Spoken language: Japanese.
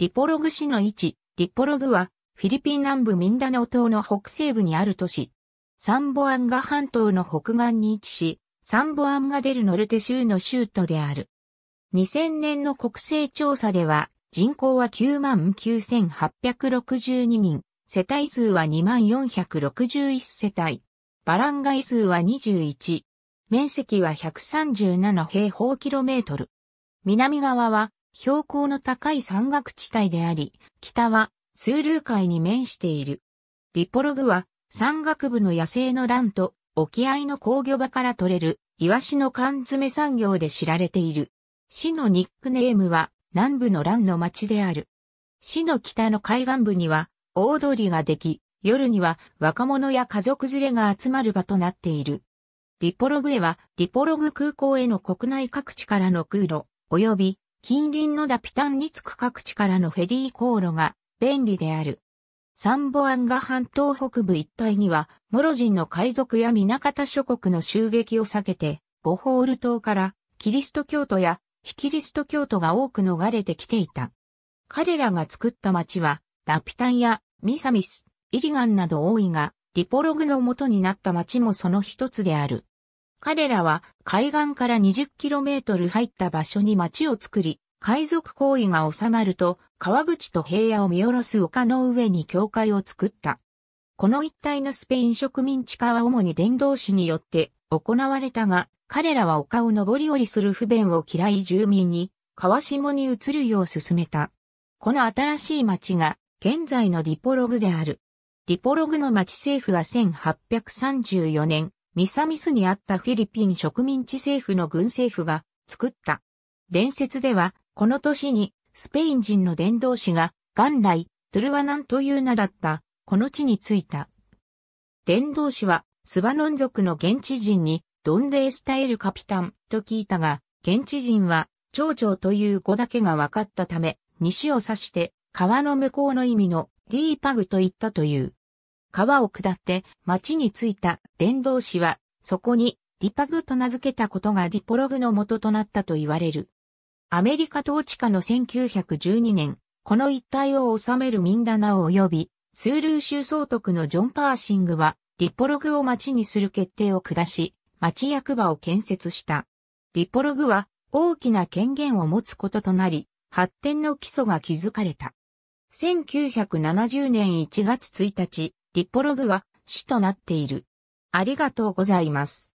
ディポログ市の位置、ィポログは、フィリピン南部ミンダナオ島の北西部にある都市。サンボアンガ半島の北岸に位置し、サンボアンガデルノルテ州の州都である。2000年の国勢調査では、人口は99,862人、世帯数は2461世帯、バランガイ数は21、面積は137平方キロメートル。南側は標高の高い山岳地帯であり、北はスールー海に面している。リポログは山岳部の野生のンと沖合の工業場から取れるイワシの缶詰産業で知られている。市のニックネームは南部のンの町である。市の北の海岸部には大通りができ、夜には若者や家族連れが集まる場となっている。リポログへはリポログ空港への国内各地からの空路、及び近隣のダピタンに着く各地からのフェリー航路が便利である。サンボアンガ半島北部一帯には、モロジンの海賊や南方諸国の襲撃を避けて、ボホール島からキリスト教徒や非キリスト教徒が多く逃れてきていた。彼らが作った町は、ラピタンやミサミス、イリガンなど多いが、リポログの元になった町もその一つである。彼らは海岸から 20km 入った場所に町を作り、海賊行為が収まると、川口と平野を見下ろす丘の上に教会を作った。この一帯のスペイン植民地化は主に伝道師によって行われたが、彼らは丘を上り下りする不便を嫌い住民に、川下に移るよう進めた。この新しい町が、現在のディポログである。ディポログの町政府は1834年、ミサミスにあったフィリピン植民地政府の軍政府が作った。伝説では、この年にスペイン人の伝道師が元来トゥルワナンという名だったこの地に着いた。伝道師はスバノン族の現地人にドンデエスタエルカピタンと聞いたが、現地人は長々という語だけが分かったため、西を指して川の向こうの意味のディーパグと言ったという。川を下って町に着いた伝道師は、そこにディパグと名付けたことがディポログの元となったと言われる。アメリカ統治下の1912年、この一帯を治めるミンダナオ及び、スールー州総督のジョン・パーシングは、ディポログを町にする決定を下し、町役場を建設した。ディポログは大きな権限を持つこととなり、発展の基礎が築かれた。1970年1月1日、リポログは主となっている。ありがとうございます。